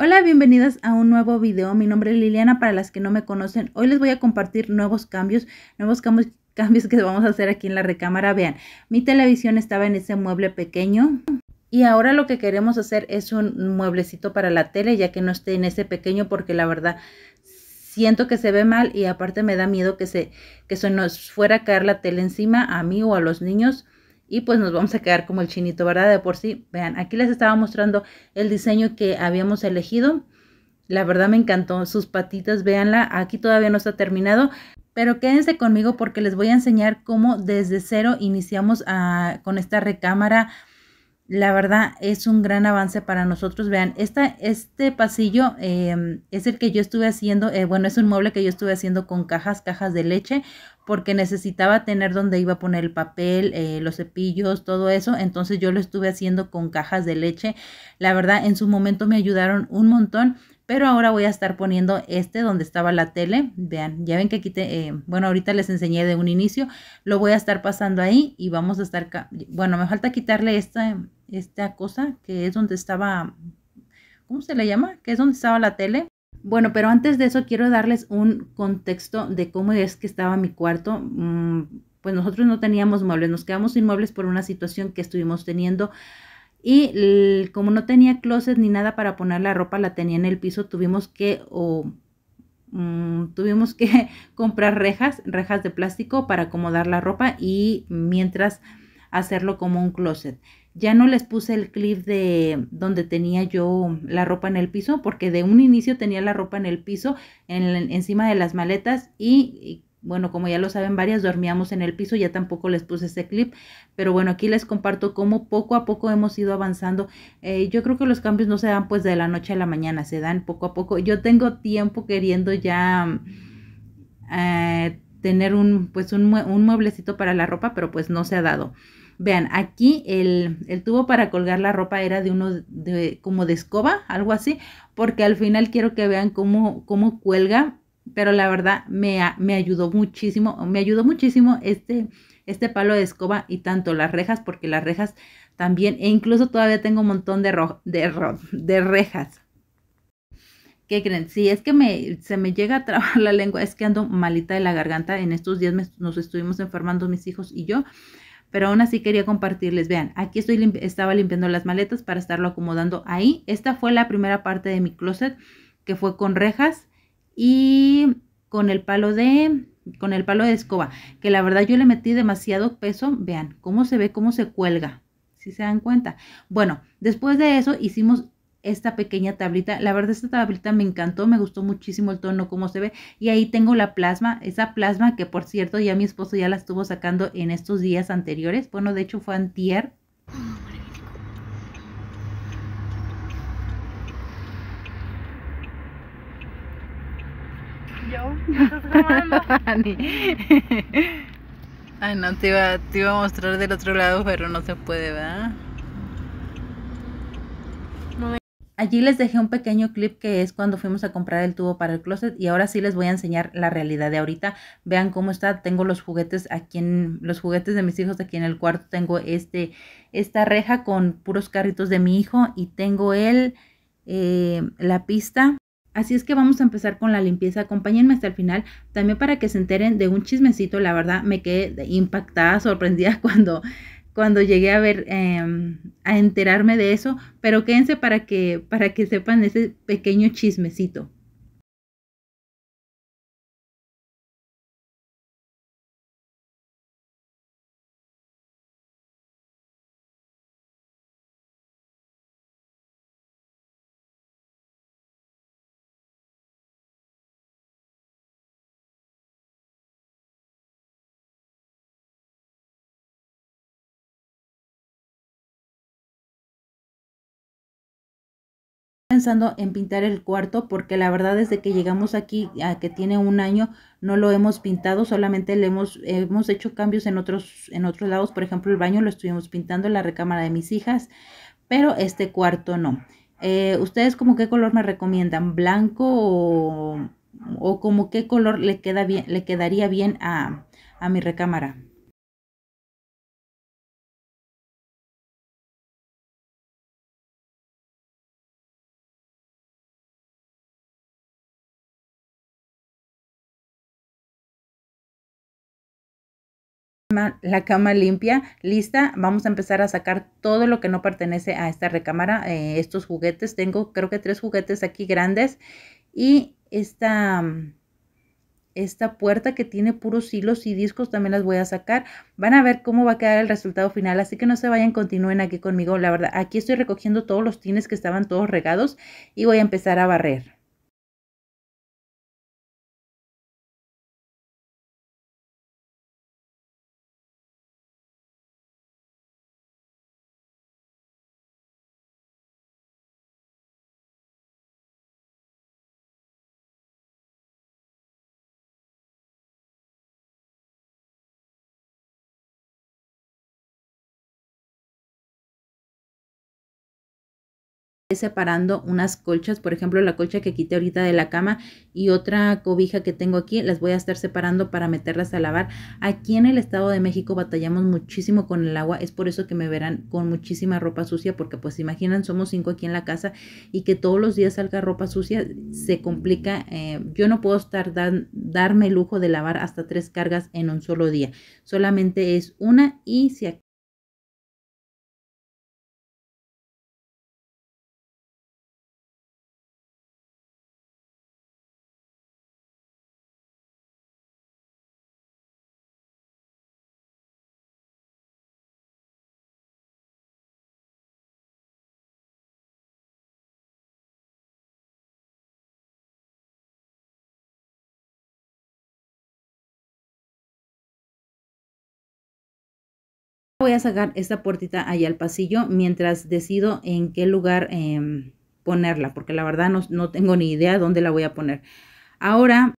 Hola, bienvenidas a un nuevo video. Mi nombre es Liliana, para las que no me conocen. Hoy les voy a compartir nuevos cambios, nuevos cambios, que vamos a hacer aquí en la recámara. Vean, mi televisión estaba en ese mueble pequeño. Y ahora lo que queremos hacer es un mueblecito para la tele, ya que no esté en ese pequeño, porque la verdad siento que se ve mal y aparte me da miedo que se, que se nos fuera a caer la tele encima a mí o a los niños y pues nos vamos a quedar como el chinito, ¿verdad? De por sí, vean, aquí les estaba mostrando el diseño que habíamos elegido. La verdad me encantó sus patitas, véanla, aquí todavía no está terminado, pero quédense conmigo porque les voy a enseñar cómo desde cero iniciamos a, ah, con esta recámara la verdad es un gran avance para nosotros. Vean, este pasillo em, es el que yo estuve haciendo, eh, bueno, es un mueble que yo estuve haciendo con cajas, cajas de leche, porque necesitaba tener donde iba a poner el papel, eh, los cepillos, todo eso. Entonces yo lo estuve haciendo con cajas de leche. La verdad, en su momento me ayudaron un montón pero ahora voy a estar poniendo este donde estaba la tele, vean, ya ven que aquí, eh, bueno, ahorita les enseñé de un inicio, lo voy a estar pasando ahí y vamos a estar, bueno, me falta quitarle esta, esta cosa que es donde estaba, ¿cómo se le llama? Que es donde estaba la tele. Bueno, pero antes de eso quiero darles un contexto de cómo es que estaba mi cuarto. Mm, pues nosotros no teníamos muebles, nos quedamos sin muebles por una situación que estuvimos teniendo y como no tenía closet ni nada para poner la ropa, la tenía en el piso, tuvimos que, o, mm, tuvimos que comprar rejas, rejas de plástico para acomodar la ropa y mientras hacerlo como un closet. Ya no les puse el clip de donde tenía yo la ropa en el piso, porque de un inicio tenía la ropa en el piso, en, encima de las maletas y bueno, como ya lo saben varias, dormíamos en el piso, ya tampoco les puse ese clip, pero bueno, aquí les comparto cómo poco a poco hemos ido avanzando. Eh, yo creo que los cambios no se dan pues de la noche a la mañana, se dan poco a poco. Yo tengo tiempo queriendo ya eh, tener un, pues un, mueblecito para la ropa, pero pues no se ha dado. Vean, aquí el, el tubo para colgar la ropa era de uno de, como de escoba, algo así, porque al final quiero que vean cómo, cómo cuelga pero la verdad me, me ayudó muchísimo, me ayudó muchísimo este, este palo de escoba y tanto las rejas, porque las rejas también, e incluso todavía tengo un montón de, de, de rejas. ¿Qué creen? Si es que se me llega a trabajar la lengua, es que ando malita de la garganta. En estos días nos estuvimos enfermando mis hijos y yo, pero aún así quería compartirles. Vean, aquí estoy estaba limpiando las maletas para estarlo acomodando ahí. Esta fue la primera parte de mi closet que fue con rejas y con el palo de con el palo de escoba, que la verdad yo le metí demasiado peso, vean cómo se ve, cómo se cuelga, si se dan cuenta. Bueno, después de eso hicimos esta pequeña tablita, la verdad esta tablita me encantó, me gustó muchísimo el tono, cómo se ve, y ahí tengo la plasma, esa plasma que por cierto ya mi esposo ya la estuvo sacando en estos días anteriores, bueno de hecho fue antier, Ay, no, te iba, te iba a mostrar del otro lado, pero no se puede, ¿verdad? Allí les dejé un pequeño clip que es cuando fuimos a comprar el tubo para el closet y ahora sí les voy a enseñar la realidad de ahorita. Vean cómo está, tengo los juguetes aquí en, los juguetes de mis hijos aquí en el cuarto. Tengo este, esta reja con puros carritos de mi hijo y tengo el, eh, la pista Así es que vamos a empezar con la limpieza. Acompáñenme hasta el final también para que se enteren de un chismecito. La verdad me quedé impactada, sorprendida cuando, cuando llegué a ver, em, a enterarme de eso. Pero quédense para que, para que sepan ese pequeño chismecito. pensando en pintar el cuarto porque la verdad desde que llegamos aquí a que tiene un año no lo hemos pintado solamente le hemos hemos hecho cambios en otros en otros lados por ejemplo el baño lo estuvimos pintando la recámara de mis hijas pero este cuarto no eh, ustedes como qué color me recomiendan blanco o, como qué color le queda bien le quedaría bien a, a mi recámara la cama limpia, lista, vamos a empezar a sacar todo lo que no pertenece a esta recámara, eh, estos juguetes, tengo creo que tres juguetes aquí grandes y esta, esta puerta que tiene puros hilos y discos también las voy a sacar. Van a ver cómo va a quedar el resultado final, así que no se vayan, continúen aquí conmigo. La verdad, aquí estoy recogiendo todos los tines que estaban todos regados y voy a empezar a barrer. separando unas colchas, por ejemplo la colcha que quité ahorita de la cama y otra cobija que tengo aquí, las voy a estar separando para meterlas a lavar. Aquí en el Estado de México batallamos muchísimo con el agua, es por eso que me verán con muchísima ropa sucia, porque pues imaginan, somos cinco aquí en la casa y que todos los días salga ropa sucia, se complica, eh, yo no puedo estar darme el lujo de lavar hasta tres cargas en un solo día, solamente es una y si voy a sacar esta puertita allá al pasillo mientras decido en qué lugar em, ponerla, porque la verdad no, no, tengo ni idea dónde la voy a poner. Ahora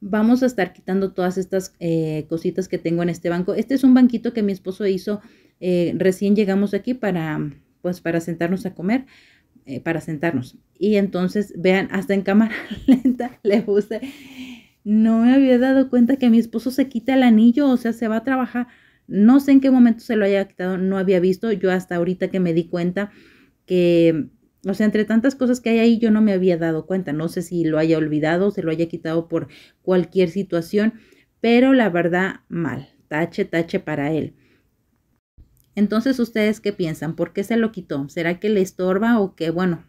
vamos a estar quitando todas estas eh, cositas que tengo en este banco. Este es un banquito que mi esposo hizo eh, recién llegamos aquí para, pues, para sentarnos a comer. Eh, para sentarnos y entonces vean hasta en cámara lenta le puse no me había dado cuenta que mi esposo se quita el anillo o sea se va a trabajar no sé en qué momento se lo haya quitado, no había visto. Yo hasta ahorita que me di cuenta que, o sea, entre tantas cosas que hay ahí, yo no me había dado cuenta. No sé si lo haya olvidado, se lo haya quitado por cualquier situación, pero la verdad, mal. Tache, tache para él. Entonces, ¿ustedes qué piensan? ¿Por qué se lo quitó? ¿Será que le estorba o que, bueno,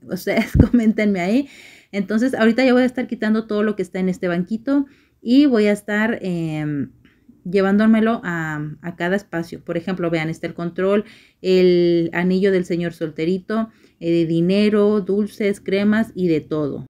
ustedes coméntenme ahí. Entonces, ahorita ya voy a estar quitando todo lo que está en este banquito y voy a estar... Em, llevándomelo a, a, cada espacio. Por ejemplo, vean, está el control, el anillo del señor solterito, eh, dinero, dulces, cremas y de todo.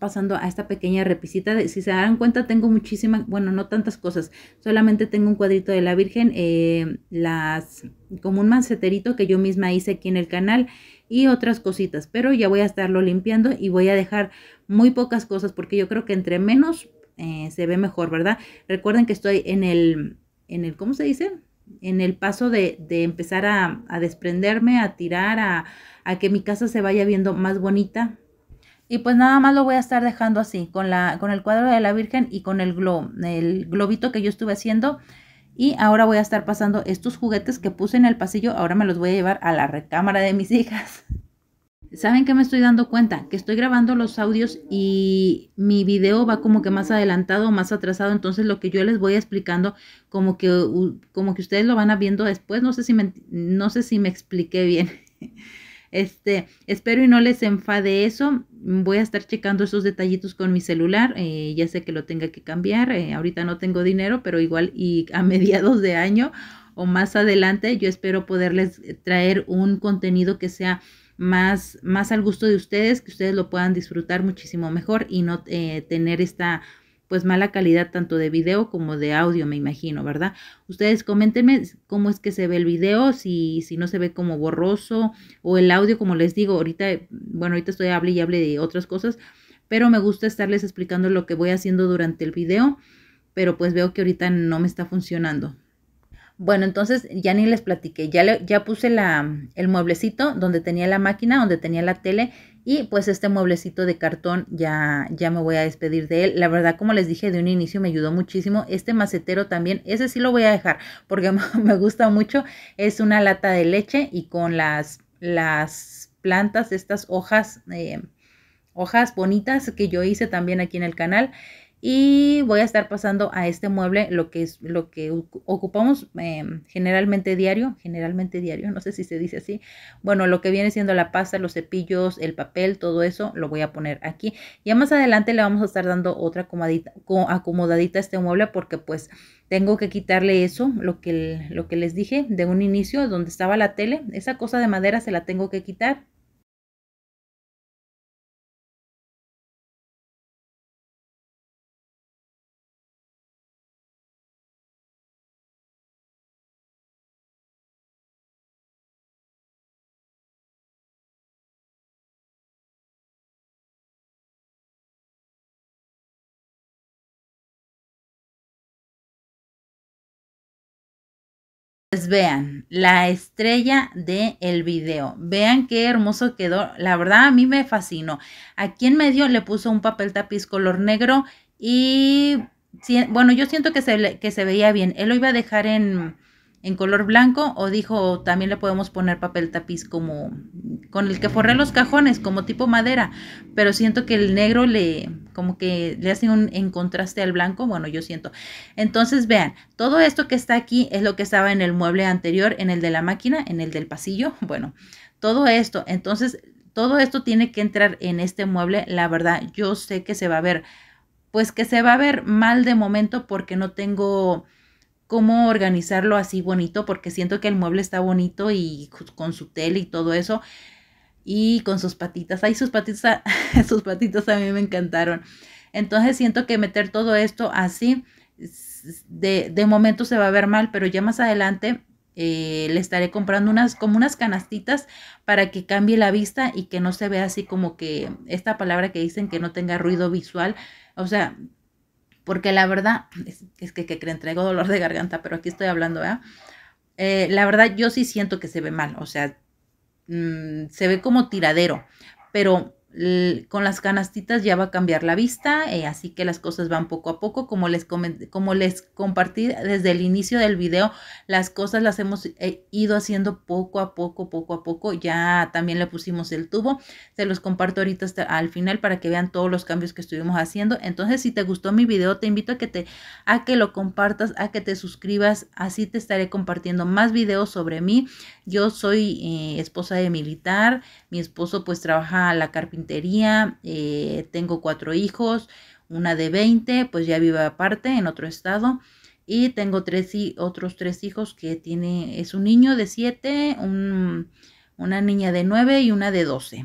pasando a esta pequeña repisita. De, si se dan cuenta, tengo muchísimas, bueno, no tantas cosas. Solamente tengo un cuadrito de la Virgen, eh, las como un manceterito que yo misma hice aquí en el canal y otras cositas. Pero ya voy a estarlo limpiando y voy a dejar muy pocas cosas porque yo creo que entre menos eh, se ve mejor, ¿verdad? Recuerden que estoy en el, en el ¿cómo se dice? en el paso de, de empezar a, a, desprenderme, a tirar, a, a, que mi casa se vaya viendo más bonita, y pues nada más lo voy a estar dejando así, con, la, con el cuadro de la Virgen y con el, globo, el globito que yo estuve haciendo. Y ahora voy a estar pasando estos juguetes que puse en el pasillo, ahora me los voy a llevar a la recámara de mis hijas. ¿Saben qué me estoy dando cuenta? Que estoy grabando los audios y mi video va como que más adelantado más atrasado. Entonces lo que yo les voy explicando como que, como que ustedes lo van a viendo después. No sé si no sé si me expliqué bien. Este, espero y no les enfade eso. Voy a estar checando esos detallitos con mi celular. Eh, ya sé que lo tenga que cambiar. Eh, ahorita no tengo dinero, pero igual y a mediados de año o más adelante yo espero poderles traer un contenido que sea más, más al gusto de ustedes, que ustedes lo puedan disfrutar muchísimo mejor y no eh, tener esta pues mala calidad tanto de video como de audio, me imagino, ¿verdad? Ustedes coméntenme cómo es que se ve el video, si, si no se ve como borroso o el audio, como les digo, ahorita, bueno, ahorita estoy hable y hable de otras cosas, pero me gusta estarles explicando lo que voy haciendo durante el video, pero pues veo que ahorita no me está funcionando. Bueno, entonces ya ni les platiqué, ya, ya puse la, el mueblecito donde tenía la máquina, donde tenía la tele y pues este mueblecito de cartón ya, ya me voy a despedir de él. La verdad, como les dije de un inicio, me ayudó muchísimo. Este macetero también, ese sí lo voy a dejar porque me gusta mucho. Es una lata de leche y con las, las plantas, estas hojas, eh, hojas bonitas que yo hice también aquí en el canal y voy a estar pasando a este mueble lo que es lo que ocupamos em, generalmente diario generalmente diario no sé si se dice así bueno lo que viene siendo la pasta los cepillos el papel todo eso lo voy a poner aquí ya más adelante le vamos a estar dando otra acomodadita, acomodadita a este mueble porque pues tengo que quitarle eso lo que lo que les dije de un inicio donde estaba la tele esa cosa de madera se la tengo que quitar Pues vean, la estrella del el video. Vean qué hermoso quedó. La verdad, a mí me fascinó. Aquí en medio le puso un papel tapiz color negro y... Bueno, yo siento que que se veía bien. Él lo iba a dejar en en color blanco o dijo también le podemos poner papel tapiz como con el que forré los cajones como tipo madera pero siento que el negro le como que le hace un en contraste al blanco bueno yo siento entonces vean todo esto que está aquí es lo que estaba en el mueble anterior en el de la máquina en el del pasillo bueno todo esto entonces todo esto tiene que entrar en este mueble la verdad yo sé que se va a ver pues que se va a ver mal de momento porque no tengo cómo organizarlo así bonito, porque siento que el mueble está bonito y con su tela y todo eso, y con sus patitas. Ay, sus patitas, ah, sus patitas a mí me encantaron. Entonces siento que meter todo esto así, de, momento se va a ver mal, pero ya más adelante eh, le estaré comprando unas como unas canastitas para que cambie la vista y que no se vea así como que esta palabra que dicen que no tenga ruido visual. O sea, porque la verdad, es, que, que creen, traigo dolor de garganta, pero aquí estoy hablando, ¿verdad? Eh, la verdad, yo sí siento que se ve mal, o sea, mm, se ve como tiradero, pero con las canastitas ya va a cambiar la vista, eh, así que las cosas van poco a poco. Como les, como les compartí desde el inicio del video, las cosas las hemos eh, ido haciendo poco a poco, poco a poco. Ya también le pusimos el tubo, se los comparto ahorita hasta al final para que vean todos los cambios que estuvimos haciendo. Entonces, si te gustó mi video, te invito a que, te, a que lo compartas, a que te suscribas, así te estaré compartiendo más videos sobre mí. Yo soy eh, esposa de militar, mi esposo pues trabaja a la carpintería eh, tengo cuatro hijos, una de 20, pues ya vive aparte en otro estado. Y tengo tres, otros tres hijos que tiene, es un niño de siete, una niña de 9 y una de 12.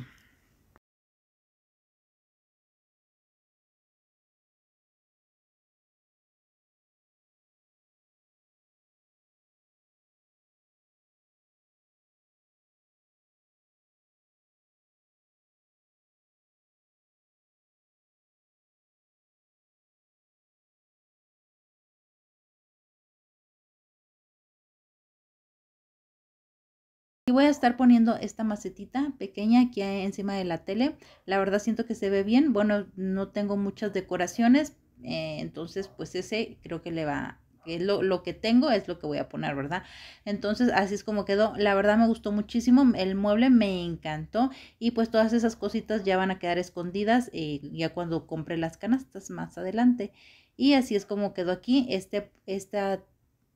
Y voy a estar poniendo esta macetita pequeña aquí encima de la tele. La verdad siento que se ve bien. Bueno, no tengo muchas decoraciones, eh, entonces pues ese creo que le va que lo, lo, que tengo es lo que voy a poner, ¿verdad? Entonces, así es como quedó. La verdad me gustó muchísimo, el mueble me encantó y pues todas esas cositas ya van a quedar escondidas eh, ya cuando compre las canastas más adelante. Y así es como quedó aquí. Este, esta,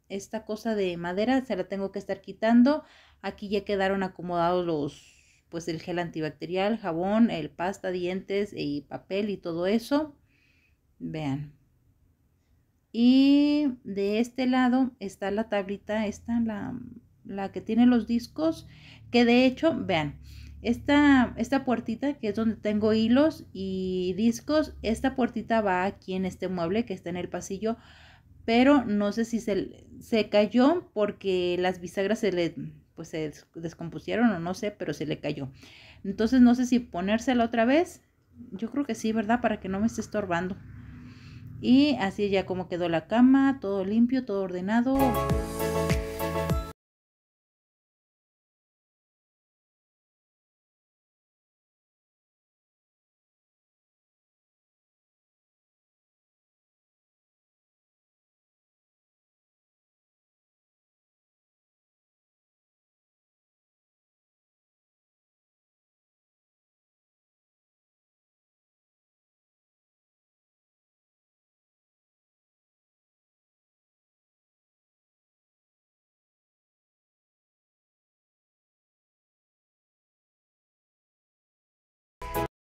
esta cosa de madera se la tengo que estar quitando Aquí ya quedaron acomodados los, pues el gel antibacterial, jabón, el pasta, dientes y papel y todo eso. Vean. Y de este lado está la tablita, esta la, la que tiene los discos, que de hecho, vean, esta, esta puertita que es donde tengo hilos y discos, esta puertita va aquí en este mueble que está en el pasillo, pero no sé si se, se cayó porque las bisagras se le, pues se descompusieron o no sé, pero se le cayó. Entonces no sé si ponérsela otra vez. Yo creo que sí, ¿verdad? Para que no me esté estorbando. Y así ya como quedó la cama, todo limpio, todo ordenado.